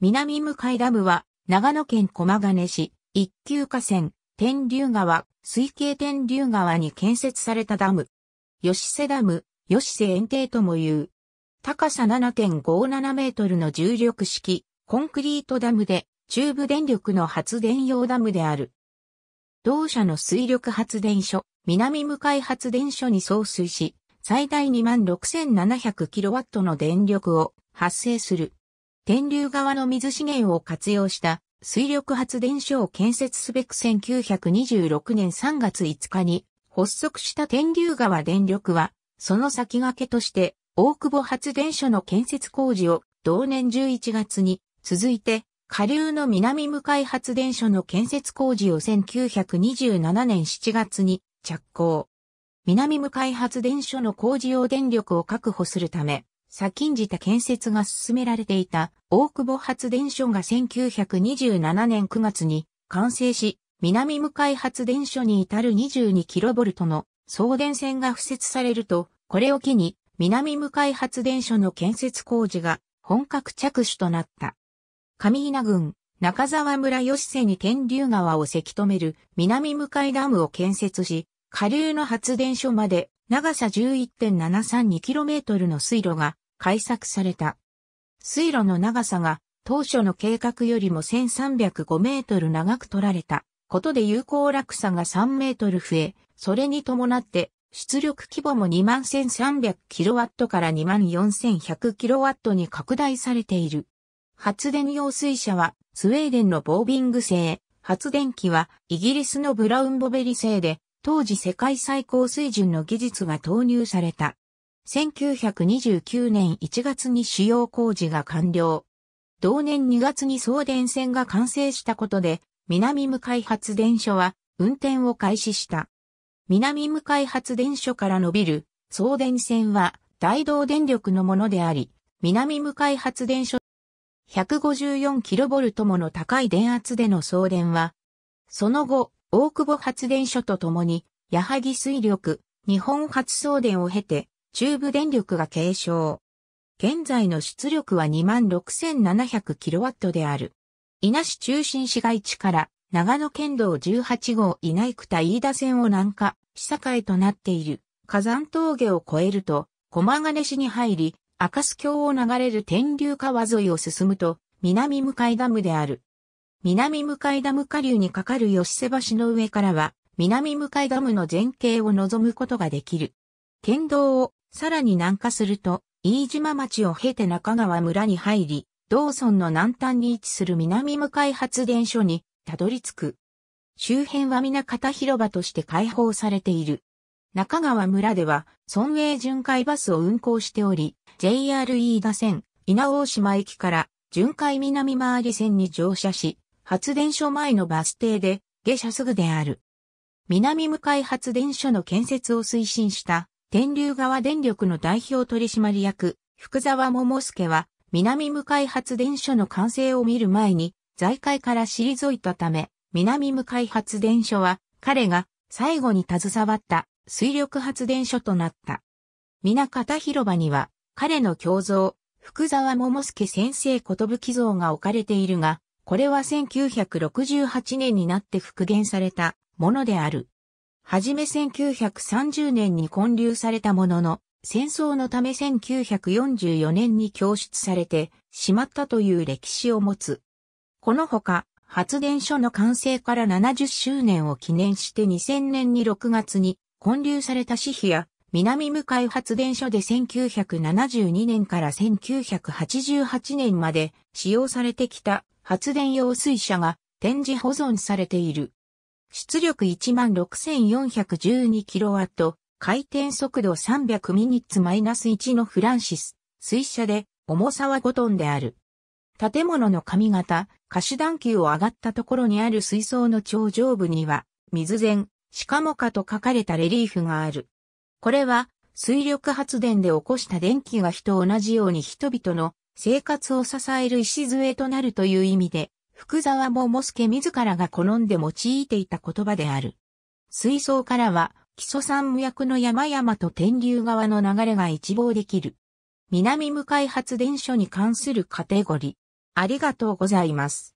南向ダムは、長野県駒ヶ根市、一級河川、天竜川、水系天竜川に建設されたダム。吉瀬ダム、吉瀬園庭とも言う。高さ7.57メートルの重力式、コンクリートダムで、中部電力の発電用ダムである。同社の水力発電所、南向発電所に送水し、最大2万6 7 0 0ットの電力を発生する。天竜川の水資源を活用した水力発電所を建設すべく1926年3月5日に発足した天竜川電力は、その先駆けとして大久保発電所の建設工事を同年11月に続いて下流の南向い発電所の建設工事を1927年7月に着工。南向い発電所の工事用電力を確保するため、先んじた建設が進められていた大久保発電所が1927年9月に完成し、南向い発電所に至る 22kV の送電線が付設されると、これを機に南向い発電所の建設工事が本格着手となった。上稲郡中沢村吉瀬に天竜川をせき止める南向いダムを建設し、下流の発電所まで長さ 11.732km の水路が開削された。水路の長さが当初の計画よりも1305メートル長く取られたことで有効落差が3メートル増え、それに伴って出力規模も2 1 3 0 0ットから2 4 1 0 0ットに拡大されている。発電用水車はスウェーデンのボービング製、発電機はイギリスのブラウンボベリ製で、当時世界最高水準の技術が投入された。1929年1月に主要工事が完了。同年2月に送電線が完成したことで、南向海発電所は運転を開始した。南向海発電所から伸びる送電線は大道電力のものであり、南向海発電所 154kV もの高い電圧での送電は、その後、大久保発電所とともに、矢作水力、日本初送電を経て、中部電力が継承。現在の出力は 26,700kW である。稲市中心市街地から長野県道18号稲那田飯田線を南下、市境となっている火山峠を越えると、駒金市に入り、赤須峡を流れる天竜川沿いを進むと、南向ダムである。南向ダム下流に架かる吉瀬橋の上からは、南向ダムの前景を望むことができる。県道をさらに南下すると、飯島町を経て中川村に入り、道村の南端に位置する南向海発電所にたどり着く。周辺は皆方広場として開放されている。中川村では、村営巡回バスを運行しており、JR e 打線、稲大島駅から巡回南回り線に乗車し、発電所前のバス停で下車すぐである。南向海発電所の建設を推進した天流側電力の代表取締役、福沢桃介は、南向井発電所の完成を見る前に、財界から退いたため、南向井発電所は、彼が最後に携わった水力発電所となった。皆方広場には、彼の胸像、福沢桃介先生寿像が置かれているが、これは1968年になって復元されたものである。はじめ1930年に建立されたものの、戦争のため1944年に供出されてしまったという歴史を持つ。このほか、発電所の完成から70周年を記念して2000年に6月に建立された紙費や南向海発電所で1972年から1988年まで使用されてきた発電用水車が展示保存されている。出力 16,412kW、回転速度300ミニッツ -1 のフランシス、水車で、重さは5トンである。建物の髪型、貸段球を上がったところにある水槽の頂上部には、水前、しかもかと書かれたレリーフがある。これは、水力発電で起こした電気が人同じように人々の生活を支える礎となるという意味で、福沢桃ケ自らが好んで用いていた言葉である。水槽からは、木曽山役の山々と天竜川の流れが一望できる。南向開発電所に関するカテゴリー。ありがとうございます。